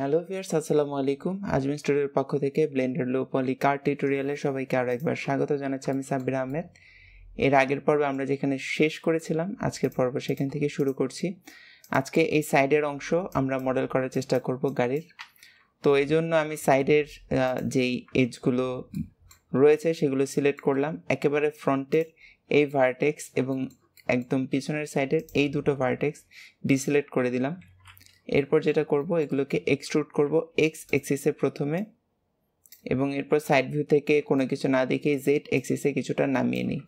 hello viewers আসসালামু আলাইকুম আজমিন স্টুডিওর পক্ষ থেকে ব্লেন্ডার লো পলি কার টিউটোরিয়ালে সবাইকে আরও একবার স্বাগত জানাচ্ছি আমি সাব্বির আহমেদ এর আগের পর্বে আমরা যেখানে শেষ করেছিলাম আজকের পর্ব সেখান থেকে শুরু করছি আজকে এই সাইডের অংশ আমরা মডেল করার চেষ্টা করব গাড়ির তো এই জন্য আমি সাইডের যেই এজগুলো রয়েছে সেগুলো সিলেক্ট করলাম একেবারে ফ্রন্টের এই ভার্টেক্স এবং একদম পিছনের সাইডের এই দুটো ভার্টেক্স ডিসিলেক্ট করে দিলাম এরপর যেটা করব এগুলোকে এক্সট্রুট করব এক্স এক্সিসে প্রথমে এবং এরপর সাইড ভিউ থেকে কোনো কিছু না দেখে জেড এক্সিসে কিছুটা নামিয়ে নিই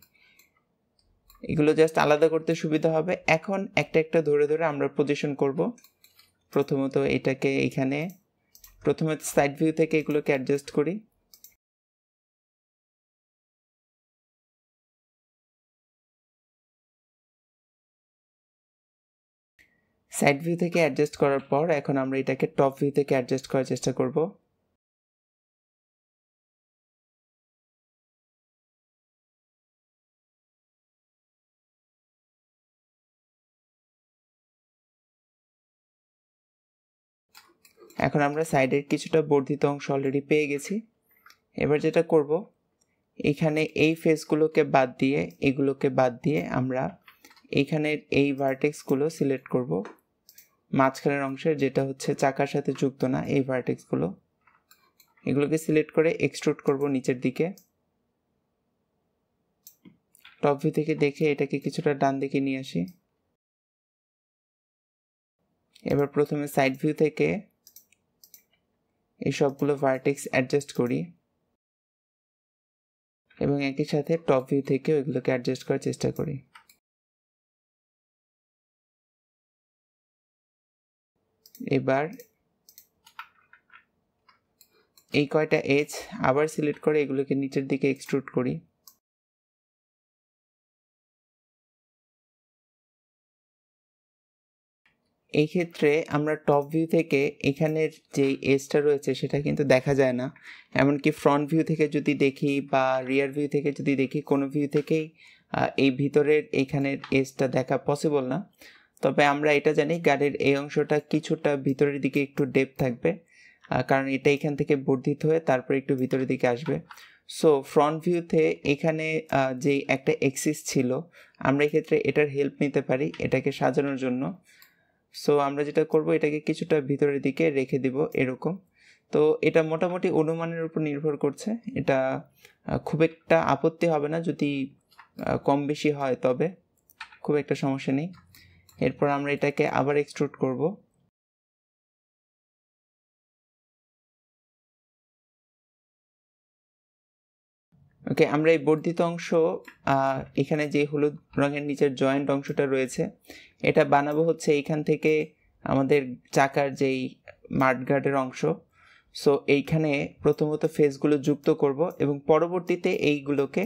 এগুলো জাস্ট আলাদা করতে সুবিধা হবে এখন একটা একটা ধরে ধরে আমরা পজিশন করব প্রথমত এটাকে এখানে প্রথমে সাইড ভিউ থেকে এগুলোকে অ্যাডজাস্ট করি সাইড ভিউ থেকে অ্যাডজাস্ট করার পর এখন আমরা এটাকে টপ ভিউ থেকে অ্যাডজাস্ট করার চেষ্টা করব এখন আমরা সাইডের কিছুটা বর্ধিত অংশ অলরেডি পেয়ে গেছি এবার যেটা করব এখানে এই ফেসগুলোকে বাদ দিয়ে এগুলোকে বাদ দিয়ে আমরা এইখানের এই ভার্টেক্সগুলো সিলেক্ট করব মাঝখানের অংশের যেটা হচ্ছে চাকার সাথে যুক্ত না এই ভার্টেক্সগুলো এগুলোকে সিলেক্ট করে এক্সট্রুট করব নিচের দিকে টপ ভিউ থেকে দেখে এটাকে কিছুটা ডান দিকে নিয়ে আসি এবার প্রথমে সাইড ভিউ থেকে এই সবগুলো ভার্টেক্স অ্যাডজাস্ট করি এবং একই সাথে টপ ভিউ থেকে ওইগুলোকে অ্যাডজাস্ট করার চেষ্টা করি এবার এই কয়টা এজ আবার সিলেক্ট করে এগুলোকে নিচের দিকে এক্সট্রুট করি এই ক্ষেত্রে আমরা টপ ভিউ থেকে এখানের যে এজটা রয়েছে সেটা কিন্তু দেখা যায় না এমনকি ফ্রন্ট ভিউ থেকে যদি দেখি বা রিয়ার ভিউ থেকে যদি দেখি কোনো ভিউ থেকেই এই ভিতরের এখানের এজটা দেখা পসিবল না তবে আমরা এটা জানি গাড়ির এই অংশটা কিছুটা ভিতরের দিকে একটু ডেপ থাকবে কারণ এটা এখান থেকে বর্ধিত হয়ে তারপরে একটু ভিতরের দিকে আসবে সো ফ্রন্ট ভিউতে এখানে যে একটা এক্সিস ছিল আমরা এক্ষেত্রে এটার হেল্প নিতে পারি এটাকে সাজানোর জন্য সো আমরা যেটা করব এটাকে কিছুটা ভিতরের দিকে রেখে দিব এরকম তো এটা মোটামুটি অনুমানের উপর নির্ভর করছে এটা খুব একটা আপত্তি হবে না যদি কম বেশি হয় তবে খুব একটা সমস্যা নেই এরপর আমরা এটাকে আবার এক্সট্রুড করব ওকে আমরা এই বর্ধিত অংশ এখানে যে হলুদ রঙের নিচের জয়েন্ট অংশটা রয়েছে এটা বানাবো হচ্ছে এইখান থেকে আমাদের চাকার যেই মাঠঘাটের অংশ সো এইখানে প্রথমত ফেসগুলো যুক্ত করব এবং পরবর্তীতে এইগুলোকে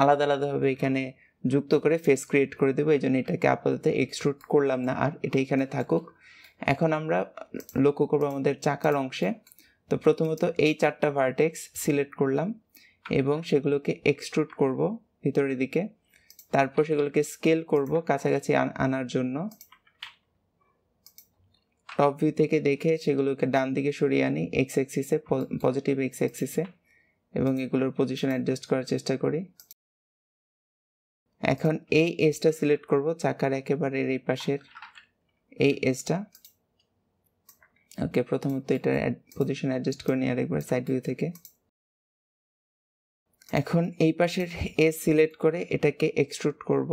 আলাদা আলাদাভাবে এখানে যুক্ত করে ফেস ক্রিয়েট করে দেবো এই জন্য এটাকে আপাতত এক্সট্রুট করলাম না আর এটা এখানে থাকুক এখন আমরা লক্ষ্য করবো আমাদের চাকার অংশে তো প্রথমত এই চারটা ভার্টেক্স সিলেক্ট করলাম এবং সেগুলোকে এক্সট্রুট করব ভিতরের দিকে তারপর সেগুলোকে স্কেল করব কাছাকাছি আনার জন্য টপ ভিউ থেকে দেখে সেগুলোকে ডান দিকে সরিয়ে আনি এক্স এক্সিসে পজিটিভ এক্স এক্সিসে এবং এগুলোর পজিশন অ্যাডজাস্ট করার চেষ্টা করি এখন এই এজটা সিলেক্ট করব চাকার একেবারে এই পাশের এই এজটা ওকে প্রথমত এটার পজিশন অ্যাডজাস্ট করে নিই আরেকবার সাইড ভিউ থেকে এখন এই পাশের এ সিলেক্ট করে এটাকে এক্সট্রুট করব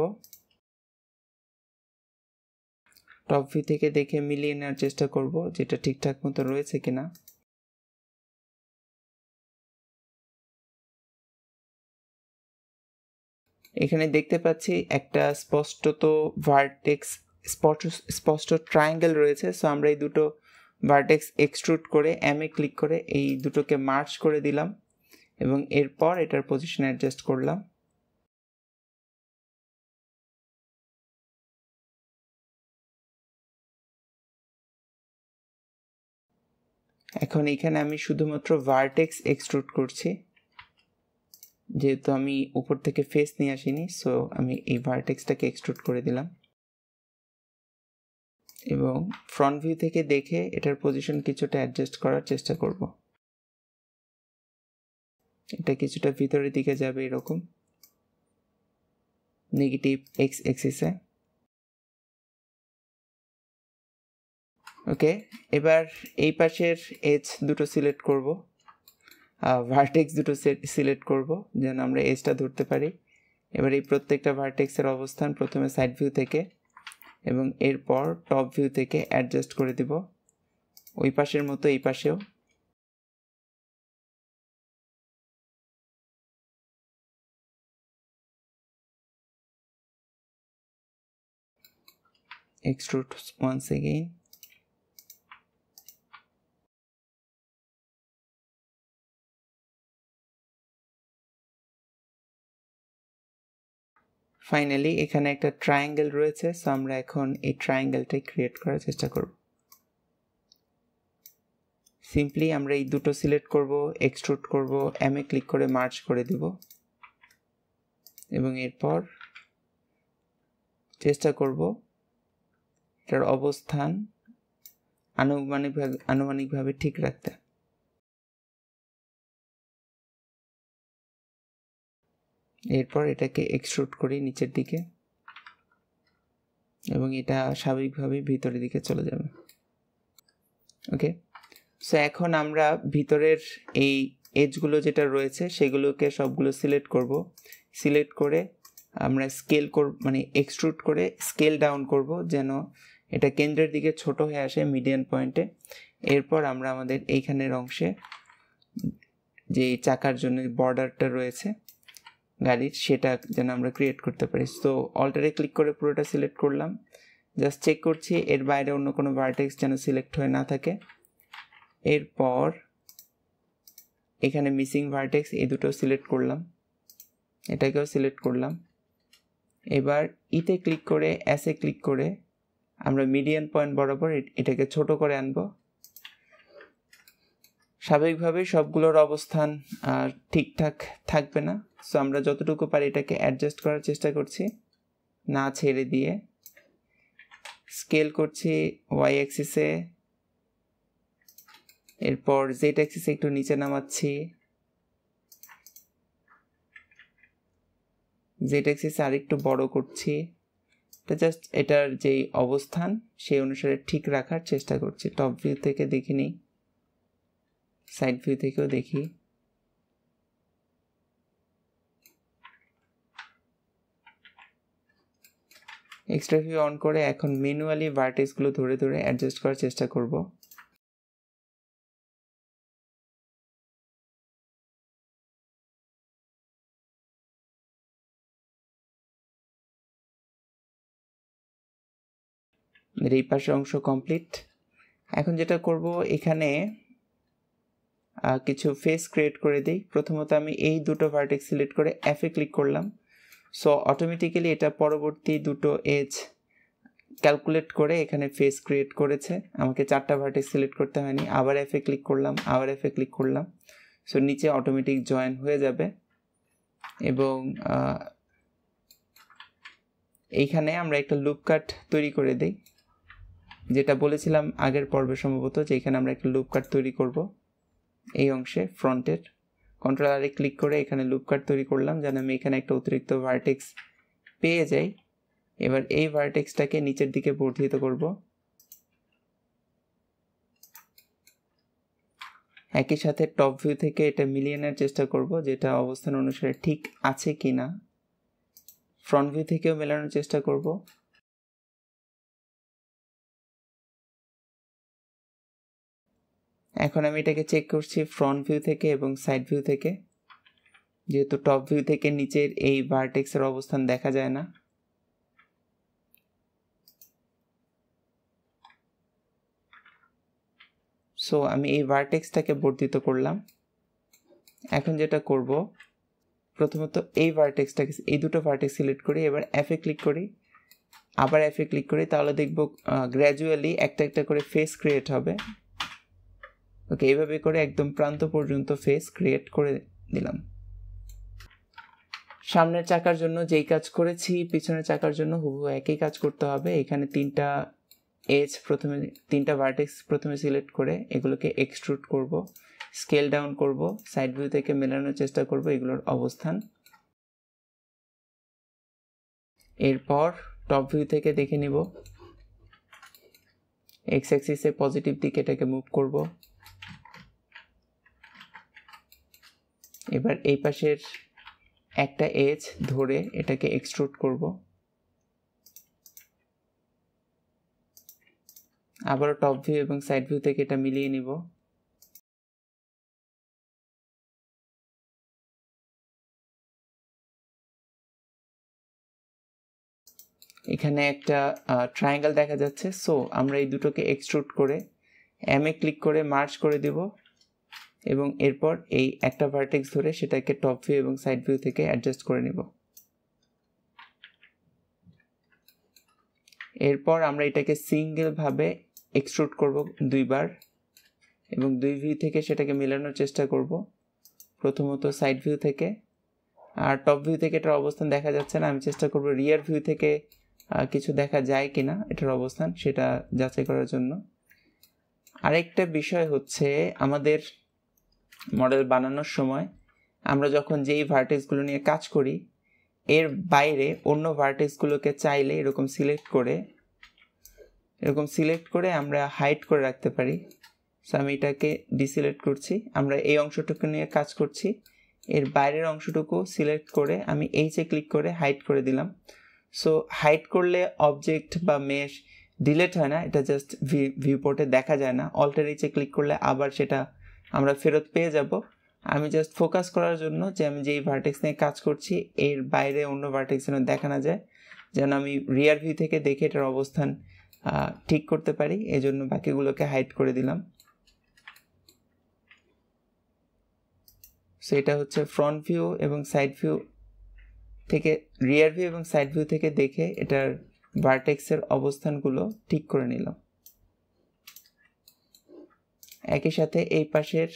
টপ ভিউ থেকে দেখে মিলিয়ে নেওয়ার চেষ্টা করব যেটা ঠিকঠাক মতো রয়েছে কিনা না এখানে দেখতে পাচ্ছি একটা স্পষ্টত ভার্টেক্স স্পষ্ট স্পষ্ট ট্রায়াঙ্গেল রয়েছে সো আমরা এই দুটো ভার্টেক্স এক্সট্রুট করে এম এ ক্লিক করে এই দুটোকে মার্চ করে দিলাম এবং এরপর এটার পজিশন অ্যাডজাস্ট করলাম এখন এখানে আমি শুধুমাত্র ভার্টেক্স এক্সট্রুট করছি যেহেতু আমি উপর থেকে ফেস নিয়ে আসিনি সো আমি এই ভার্টেক্সটাকে এক্সট্রুড করে দিলাম এবং ফ্রন্ট ভিউ থেকে দেখে এটার পজিশন কিছুটা অ্যাডজাস্ট করার চেষ্টা করব এটা কিছুটা ভিতরের দিকে যাবে এরকম নেগেটিভ এক্স এক্সিসে ওকে এবার এই পাশের এজ দুটো সিলেক্ট করবো ভার্টেক্স দুটো সিলেক্ট করব যেন আমরা এজটা ধরতে পারি এবার এই প্রত্যেকটা ভার্টেক্সের অবস্থান প্রথমে সাইড ভিউ থেকে এবং এরপর টপ ভিউ থেকে অ্যাডজাস্ট করে দিব ওই পাশের মতো এই পাশেও extrude once again ফাইনালি এখানে একটা ট্রায়াঙ্গেল রয়েছে সো আমরা এখন এই ট্রায়াঙ্গেলটাই ক্রিয়েট করার চেষ্টা করব সিম্পলি আমরা এই দুটো সিলেক্ট করব এক্সট্রুট করব এম এ ক্লিক করে মার্চ করে দেব এবং এরপর চেষ্টা করব এটার অবস্থান আনুমানিকভাবে আনুমানিকভাবে ঠিক রাখতে এরপর এটাকে এক্সট্রুট করি নিচের দিকে এবং এটা স্বাভাবিকভাবেই ভিতরের দিকে চলে যাবে ওকে সো এখন আমরা ভিতরের এই এজগুলো যেটা রয়েছে সেগুলোকে সবগুলো সিলেক্ট করব সিলেক্ট করে আমরা স্কেল কর মানে এক্সট্রুট করে স্কেল ডাউন করব যেন এটা কেন্দ্রের দিকে ছোট হয়ে আসে মিডিয়ান পয়েন্টে এরপর আমরা আমাদের এইখানের অংশে যে চাকার জন্য বর্ডারটা রয়েছে গাড়ির সেটা যেন আমরা ক্রিয়েট করতে পারি সো অল্টারে ক্লিক করে পুরোটা সিলেক্ট করলাম জাস্ট চেক করছি এর বাইরে অন্য কোনো ভার্টেক্স যেন সিলেক্ট হয়ে না থাকে এরপর এখানে মিসিং ভার্টেক্স এই দুটো সিলেক্ট করলাম এটাকেও সিলেক্ট করলাম এবার ইতে e ক্লিক করে অ্যাসে ক্লিক করে আমরা মিডিয়ান পয়েন্ট বরাবর এটাকে ছোট করে আনবো স্বাভাবিকভাবেই সবগুলোর অবস্থান ঠিকঠাক থাকবে না সো আমরা যতটুকু পারি এটাকে অ্যাডজাস্ট করার চেষ্টা করছি না ছেড়ে দিয়ে স্কেল করছি ওয়াই অ্যাক্সিসে এরপর জেড অ্যাক্সিসে একটু নিচে নামাচ্ছি জেড অ্যাক্সিস আর একটু বড় করছি এটা জাস্ট এটার যেই অবস্থান সেই অনুসারে ঠিক রাখার চেষ্টা করছি টপ ভিউ থেকে দেখে নিই সাইড ভিউ থেকেও দেখি এক্সট্রা ভিউ অন করে এখন ম্যানুয়ালি গুলো ধরে ধরে অ্যাডজাস্ট করার চেষ্টা করব এই পাশের অংশ কমপ্লিট এখন যেটা করব এখানে কিছু ফেস ক্রিয়েট করে দিই প্রথমত আমি এই দুটো ভার্টেক্স সিলেক্ট করে এফে ক্লিক করলাম সো অটোমেটিক্যালি এটা পরবর্তী দুটো এজ ক্যালকুলেট করে এখানে ফেস ক্রিয়েট করেছে আমাকে চারটা ভার্টেক্স সিলেক্ট করতে হয়নি আবার এফে ক্লিক করলাম আবার এফে ক্লিক করলাম সো নিচে অটোমেটিক জয়েন হয়ে যাবে এবং এইখানে আমরা একটা লুপ কাট তৈরি করে দিই যেটা বলেছিলাম আগের পর্বে সম্ভবত যে এখানে আমরা একটা লুপ কাট তৈরি করবো এই অংশে ফ্রন্টের কন্ট্রোল আরে ক্লিক করে এখানে লুপ কাট তৈরি করলাম যেন আমি এখানে একটা অতিরিক্ত ভার্টেক্স পেয়ে যাই এবার এই ভার্টেক্সটাকে নিচের দিকে বর্ধিত করব একই সাথে টপ ভিউ থেকে এটা মিলিয়ে নেওয়ার চেষ্টা করব যেটা অবস্থান অনুসারে ঠিক আছে কি না ফ্রন্ট ভিউ থেকেও মেলানোর চেষ্টা করব এখন আমি এটাকে চেক করছি ফ্রন্ট ভিউ থেকে এবং সাইড ভিউ থেকে যেহেতু টপ ভিউ থেকে নিচের এই ভার্টেক্সের অবস্থান দেখা যায় না সো আমি এই ভার্টেক্সটাকে বর্ধিত করলাম এখন যেটা করব প্রথমত এই ভার্টেক্সটাকে এই দুটো ভার্টেক্স সিলেক্ট করি এবার এফে ক্লিক করি আবার এফে ক্লিক করি তাহলে দেখব গ্র্যাজুয়ালি একটা একটা করে ফেস ক্রিয়েট হবে ওকে এইভাবে করে একদম প্রান্ত পর্যন্ত ফেস ক্রিয়েট করে দিলাম সামনের চাকার জন্য যেই কাজ করেছি পিছনের চাকার জন্য হুবহু একই কাজ করতে হবে এখানে তিনটা এজ প্রথমে তিনটা ভার্টেক্স প্রথমে সিলেক্ট করে এগুলোকে এক্সট্রুট করব স্কেল ডাউন করব সাইড ভিউ থেকে মেলানোর চেষ্টা করব এগুলোর অবস্থান এরপর টপ ভিউ থেকে দেখে নিব এক্স অ্যাক্সিসে পজিটিভ দিকে এটাকে মুভ করব এবার এই পাশের একটা এজ ধরে এটাকে এক্সট্রুট করব আবারও টপ ভিউ এবং সাইড ভিউ থেকে এটা মিলিয়ে নিব এখানে একটা ট্রায়াঙ্গেল দেখা যাচ্ছে সো আমরা এই দুটোকে এক্সট্রুট করে এম এ ক্লিক করে মার্চ করে দেবো এবং এরপর এই একটা ভার্টেক্স ধরে সেটাকে টপ ভিউ এবং সাইড ভিউ থেকে অ্যাডজাস্ট করে নেব এরপর আমরা এটাকে সিঙ্গেলভাবে এক্সট্রুট করব দুইবার এবং দুই ভিউ থেকে সেটাকে মেলানোর চেষ্টা করব প্রথমত সাইড ভিউ থেকে আর টপ ভিউ থেকে এটার অবস্থান দেখা যাচ্ছে না আমি চেষ্টা করব রিয়ার ভিউ থেকে কিছু দেখা যায় কি না এটার অবস্থান সেটা যাচাই করার জন্য আরেকটা বিষয় হচ্ছে আমাদের মডেল বানানোর সময় আমরা যখন যেই ভার্টেক্সগুলো নিয়ে কাজ করি এর বাইরে অন্য ভার্টেক্সগুলোকে চাইলে এরকম সিলেক্ট করে এরকম সিলেক্ট করে আমরা হাইট করে রাখতে পারি সো আমি এটাকে ডিসিলেক্ট করছি আমরা এই অংশটুকু নিয়ে কাজ করছি এর বাইরের অংশটুকু সিলেক্ট করে আমি এইচে ক্লিক করে হাইট করে দিলাম সো হাইড করলে অবজেক্ট বা মেশ ডিলেট হয় না এটা জাস্ট ভিউ পোর্টে দেখা যায় না অল্টার এইচে ক্লিক করলে আবার সেটা আমরা ফেরত পেয়ে যাব আমি জাস্ট ফোকাস করার জন্য যে আমি যেই ভার্টেক্স নিয়ে কাজ করছি এর বাইরে অন্য ভার্টেক্স যেন দেখা না যায় যেন আমি রিয়ার ভিউ থেকে দেখে এটার অবস্থান ঠিক করতে পারি এই জন্য বাকিগুলোকে হাইড করে দিলাম সো এটা হচ্ছে ফ্রন্ট ভিউ এবং সাইড ভিউ থেকে রিয়ার ভিউ এবং সাইড ভিউ থেকে দেখে এটার ভার্টেক্সের অবস্থানগুলো ঠিক করে নিলাম একই সাথে এই পাশের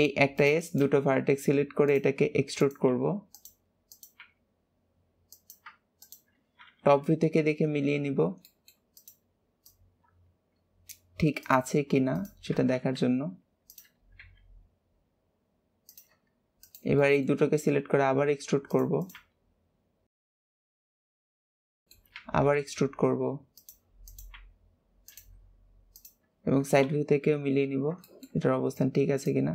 এই একটা এস দুটো ভার্টেক্স সিলেক্ট করে এটাকে এক্সট্রুড করব টপ ভিউ থেকে দেখে মিলিয়ে নিব ঠিক আছে কি না সেটা দেখার জন্য এবার এই দুটোকে সিলেক্ট করে আবার এক্সট্রুড করব আবার এক্সট্রুড করবো এবং সাইড ভিউ থেকেও মিলিয়ে নিব এটার অবস্থান ঠিক আছে কিনা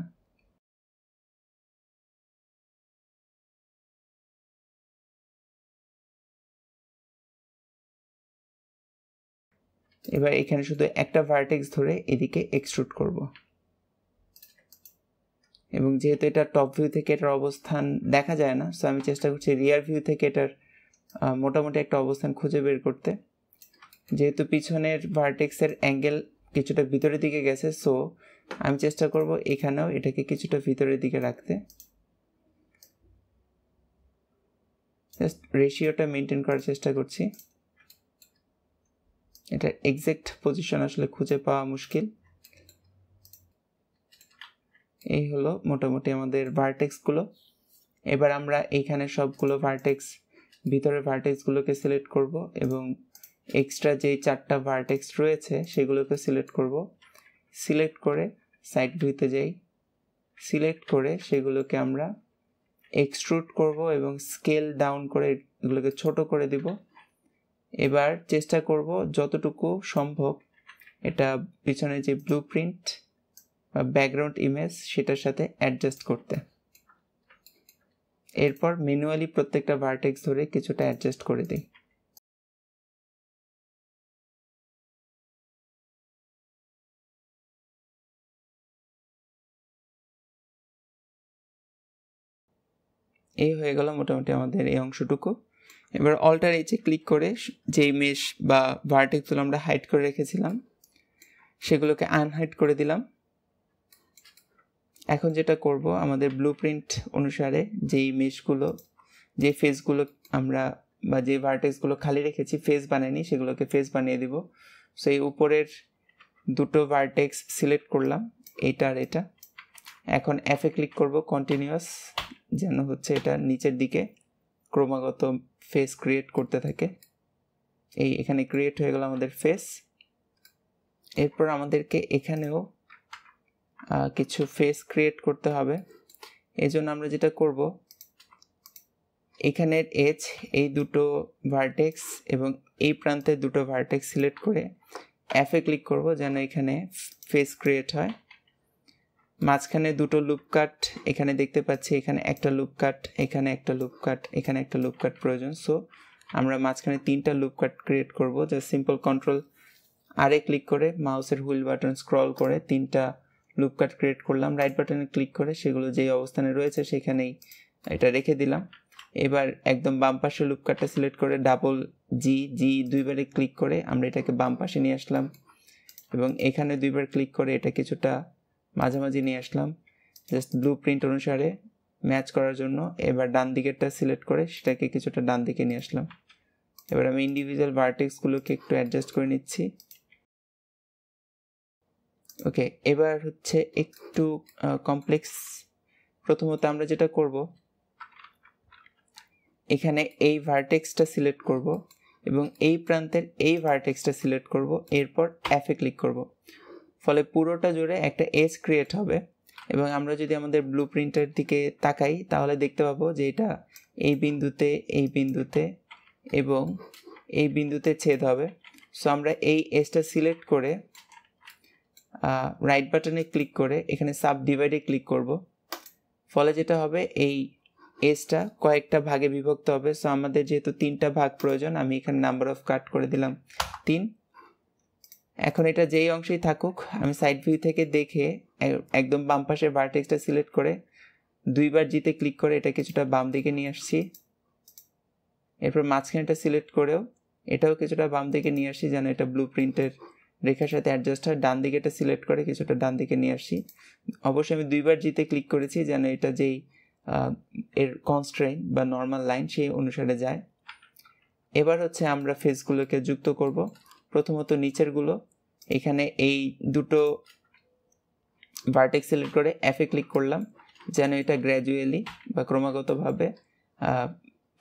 এবার এখানে শুধু একটা ভার্টেক্স ধরে এদিকে এক্সট্রুট করব এবং যেহেতু এটা টপ ভিউ থেকে এটার অবস্থান দেখা যায় না সো আমি চেষ্টা করছি রিয়ার ভিউ থেকে এটার মোটামুটি একটা অবস্থান খুঁজে বের করতে যেহেতু পিছনের ভার্টেক্সের অ্যাঙ্গেল কিছুটা ভিতরের দিকে গেছে সো আমি চেষ্টা করব এখানেও এটাকে কিছুটা ভিতরের দিকে রাখতে জাস্ট রেশিওটা মেনটেন করার চেষ্টা করছি এটা এক্স্যাক্ট পজিশন আসলে খুঁজে পাওয়া মুশকিল এই হলো মোটামুটি আমাদের ভার্টেক্সগুলো এবার আমরা এখানে সবগুলো ভার্টেক্স ভিতরে ভার্টেক্সগুলোকে সিলেক্ট করব এবং এক্সট্রা যেই চারটা ভার্টেক্স রয়েছে সেগুলোকে সিলেক্ট করব সিলেক্ট করে সাইড ভিউতে যাই সিলেক্ট করে সেগুলোকে আমরা এক্সট্রুট করব এবং স্কেল ডাউন করে এগুলোকে ছোট করে দিব এবার চেষ্টা করব যতটুকু সম্ভব এটা পিছনে যে ব্লু প্রিন্ট বা ব্যাকগ্রাউন্ড ইমেজ সেটার সাথে অ্যাডজাস্ট করতে এরপর ম্যানুয়ালি প্রত্যেকটা ভার্টেক্স ধরে কিছুটা অ্যাডজাস্ট করে দিই এই হয়ে গেল মোটামুটি আমাদের এই অংশটুকু এবার অল্টার এইচে ক্লিক করে যেই মেশ বা ভার্টেক্সগুলো আমরা হাইড করে রেখেছিলাম সেগুলোকে আনহাইড করে দিলাম এখন যেটা করব আমাদের ব্লু প্রিন্ট অনুসারে যেই মেশগুলো যে ফেসগুলো আমরা বা যে ভার্টেক্সগুলো খালি রেখেছি ফেস বানাইনি সেগুলোকে ফেস বানিয়ে দিব সো এই উপরের দুটো ভার্টেক্স সিলেক্ট করলাম এটা আর এটা এখন অ্যাফে ক্লিক করব কন্টিনিউয়াস যেন হচ্ছে এটা নিচের দিকে ক্রমাগত ফেস ক্রিয়েট করতে থাকে এই এখানে ক্রিয়েট হয়ে গেল আমাদের ফেস এরপর আমাদেরকে এখানেও কিছু ফেস ক্রিয়েট করতে হবে এজন্য আমরা যেটা করব এখানের এজ এই দুটো ভার্টেক্স এবং এই প্রান্তে দুটো ভার্টেক্স সিলেক্ট করে অ্যাফে ক্লিক করব যেন এখানে ফেস ক্রিয়েট হয় মাঝখানে দুটো লুপ কাট এখানে দেখতে পাচ্ছি এখানে একটা লুপ কাট এখানে একটা লুপ কাট এখানে একটা লুপ কাট প্রয়োজন সো আমরা মাঝখানে তিনটা লুপ কাট ক্রিয়েট করব যে সিম্পল কন্ট্রোল আরে ক্লিক করে মাউসের হুইল বাটন স্ক্রল করে তিনটা লুপ কাট ক্রিয়েট করলাম রাইট বাটনে ক্লিক করে সেগুলো যেই অবস্থানে রয়েছে সেখানেই এটা রেখে দিলাম এবার একদম বাম পাশে লুপ কাটটা সিলেক্ট করে ডাবল জি জি দুইবারে ক্লিক করে আমরা এটাকে বাম পাশে নিয়ে আসলাম এবং এখানে দুইবার ক্লিক করে এটা কিছুটা মাঝামাঝি নিয়ে আসলাম জাস্ট ব্লু প্রিন্ট অনুসারে ম্যাচ করার জন্য এবার ডান দিকেরটা সিলেক্ট করে সেটাকে কিছুটা ডান দিকে নিয়ে আসলাম এবার আমি ইন্ডিভিজুয়াল ভার্টেক্সগুলোকে একটু অ্যাডজাস্ট করে নিচ্ছি ওকে এবার হচ্ছে একটু কমপ্লেক্স প্রথমত আমরা যেটা করব এখানে এই ভার্টেক্সটা সিলেক্ট করব এবং এই প্রান্তের এই ভার্টেক্সটা সিলেক্ট করব এরপর অ্যাফে ক্লিক করব ফলে পুরোটা জুড়ে একটা এজ ক্রিয়েট হবে এবং আমরা যদি আমাদের ব্লু প্রিন্টের দিকে তাকাই তাহলে দেখতে পাবো যে এটা এই বিন্দুতে এই বিন্দুতে এবং এই বিন্দুতে ছেদ হবে সো আমরা এই এজটা সিলেক্ট করে রাইট বাটনে ক্লিক করে এখানে সাব ডিভাইডে ক্লিক করব ফলে যেটা হবে এই এজটা কয়েকটা ভাগে বিভক্ত হবে সো আমাদের যেহেতু তিনটা ভাগ প্রয়োজন আমি এখানে নাম্বার অফ কাট করে দিলাম তিন এখন এটা যেই অংশেই থাকুক আমি সাইড ভিউ থেকে দেখে একদম বাম পাশে ভার্টেক্সটা সিলেক্ট করে দুইবার জিতে ক্লিক করে এটা কিছুটা বাম দিকে নিয়ে আসছি এরপর মাঝখানেটা সিলেক্ট করেও এটাও কিছুটা বাম দিকে নিয়ে আসি যেন এটা ব্লু প্রিন্টের রেখার সাথে অ্যাডজাস্ট হয় ডান দিকে এটা সিলেক্ট করে কিছুটা ডান দিকে নিয়ে আসি অবশ্যই আমি দুইবার জিতে ক্লিক করেছি যেন এটা যেই এর কনস্ট্রেন বা নর্মাল লাইন সেই অনুসারে যায় এবার হচ্ছে আমরা ফেসগুলোকে যুক্ত করব প্রথমত নিচেরগুলো এখানে এই দুটো ভার্টেক্স সিলেক্ট করে এফে ক্লিক করলাম যেন এটা গ্র্যাজুয়ালি বা ক্রমাগতভাবে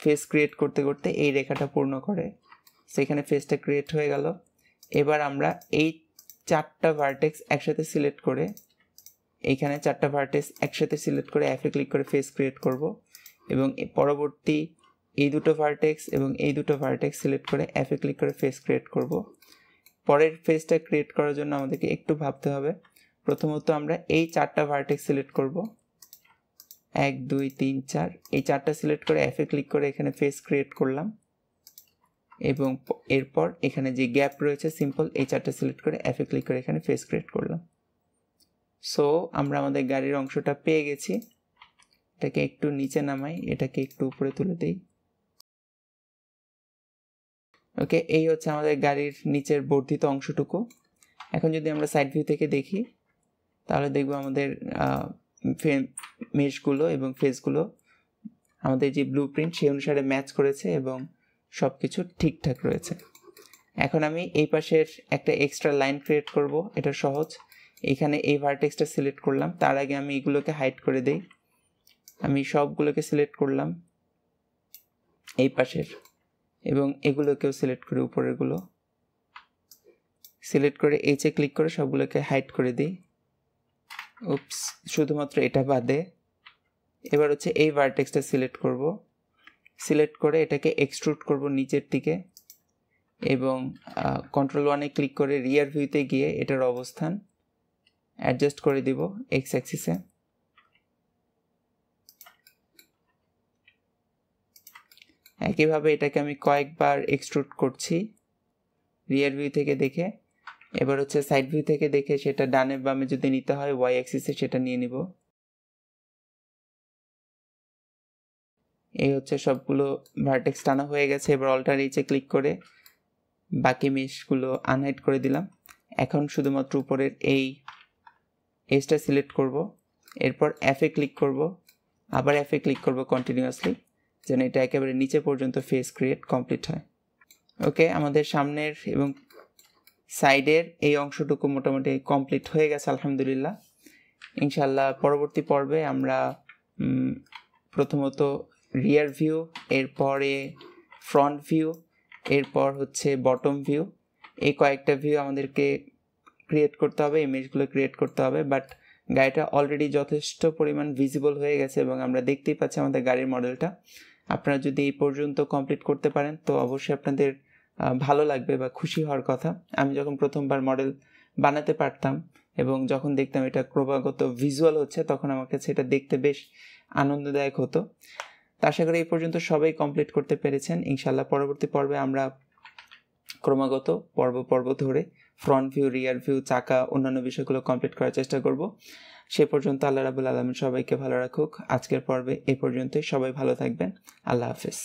ফেস ক্রিয়েট করতে করতে এই রেখাটা পূর্ণ করে সেখানে ফেসটা ক্রিয়েট হয়ে গেল এবার আমরা এই চারটা ভার্টেক্স একসাথে সিলেক্ট করে এইখানে চারটা ভার্টেক্স একসাথে সিলেক্ট করে অ্যাপে ক্লিক করে ফেস ক্রিয়েট করব এবং পরবর্তী এই দুটো ভার্টেক্স এবং এই দুটো ভার্টেক্স সিলেক্ট করে অ্যাপে ক্লিক করে ফেস ক্রিয়েট করব পরের ফেজটা ক্রিয়েট করার জন্য আমাদেরকে একটু ভাবতে হবে প্রথমত আমরা এই চারটা ভার্টেক্স সিলেক্ট করব এক দুই তিন চার এই চারটা সিলেক্ট করে অ্যাপে ক্লিক করে এখানে ফেস ক্রিয়েট করলাম এবং এরপর এখানে যে গ্যাপ রয়েছে সিম্পল এই চারটা সিলেক্ট করে অ্যাপে ক্লিক করে এখানে ফেস ক্রিয়েট করলাম সো আমরা আমাদের গাড়ির অংশটা পেয়ে গেছি এটাকে একটু নিচে নামাই এটাকে একটু উপরে তুলে দিই ওকে এই হচ্ছে আমাদের গাড়ির নিচের বর্ধিত অংশটুকু এখন যদি আমরা সাইড ভিউ থেকে দেখি তাহলে দেখব আমাদের মেশগুলো এবং ফেসগুলো আমাদের যে ব্লু প্রিন্ট সেই অনুসারে ম্যাচ করেছে এবং সব কিছু ঠিকঠাক রয়েছে এখন আমি এই পাশের একটা এক্সট্রা লাইন ক্রিয়েট করব এটা সহজ এখানে এই ভার্টেক্সটা সিলেক্ট করলাম তার আগে আমি এগুলোকে হাইট করে দেই আমি সবগুলোকে সিলেক্ট করলাম এই পাশের এবং এগুলোকেও সিলেক্ট করে উপরেরগুলো সিলেক্ট করে এইচে ক্লিক করে সবগুলোকে হাইড করে দিই উপস শুধুমাত্র এটা বাদে এবার হচ্ছে এই ভার্টেক্সটা সিলেক্ট করব সিলেক্ট করে এটাকে এক্সট্রুট করব নিচের দিকে এবং কন্ট্রোল ওয়ানে ক্লিক করে রিয়ার ভিউতে গিয়ে এটার অবস্থান অ্যাডজাস্ট করে দিব এক্স অ্যাক্সিসে একইভাবে এটাকে আমি কয়েকবার এক্সট্রুড করছি রিয়ার ভিউ থেকে দেখে এবার হচ্ছে সাইড ভিউ থেকে দেখে সেটা ডানে বামে যদি নিতে হয় ওয়াই অ্যাক্সিসে সেটা নিয়ে নিব এই হচ্ছে সবগুলো ভার্টেক্স টানা হয়ে গেছে এবার অল্টার এইচে ক্লিক করে বাকি মেশগুলো আনহাইড করে দিলাম এখন শুধুমাত্র উপরের এই এজটা সিলেক্ট করব এরপর অ্যাফে ক্লিক করব আবার অ্যাফে ক্লিক করব কন্টিনিউয়াসলি যেন এটা একেবারে নিচে পর্যন্ত ফেস ক্রিয়েট কমপ্লিট হয় ওকে আমাদের সামনের এবং সাইডের এই অংশটুকু মোটামুটি কমপ্লিট হয়ে গেছে আলহামদুলিল্লাহ ইনশাল্লাহ পরবর্তী পর্বে আমরা প্রথমত রিয়ার ভিউ এরপরে ফ্রন্ট ভিউ এরপর হচ্ছে বটম ভিউ এই কয়েকটা ভিউ আমাদেরকে ক্রিয়েট করতে হবে ইমেজগুলো ক্রিয়েট করতে হবে বাট গাড়িটা অলরেডি যথেষ্ট পরিমাণ ভিজিবল হয়ে গেছে এবং আমরা দেখতেই পাচ্ছি আমাদের গাড়ির মডেলটা আপনারা যদি এই পর্যন্ত কমপ্লিট করতে পারেন তো অবশ্যই আপনাদের ভালো লাগবে বা খুশি হওয়ার কথা আমি যখন প্রথমবার মডেল বানাতে পারতাম এবং যখন দেখতাম এটা ক্রমাগত ভিজুয়াল হচ্ছে তখন আমার কাছে এটা দেখতে বেশ আনন্দদায়ক হতো তো আশা করি এই পর্যন্ত সবাই কমপ্লিট করতে পেরেছেন ইনশাল্লাহ পরবর্তী পর্বে আমরা ক্রমাগত পর্ব পর্ব ধরে ফ্রন্ট ভিউ রিয়ার ভিউ চাকা অন্যান্য বিষয়গুলো কমপ্লিট করার চেষ্টা করবো সে পর্যন্ত আল্লাহ রাবুল আলম সবাইকে ভালো রাখুক আজকের পর্বে এ পর্যন্তই সবাই ভালো থাকবেন আল্লাহ হাফিজ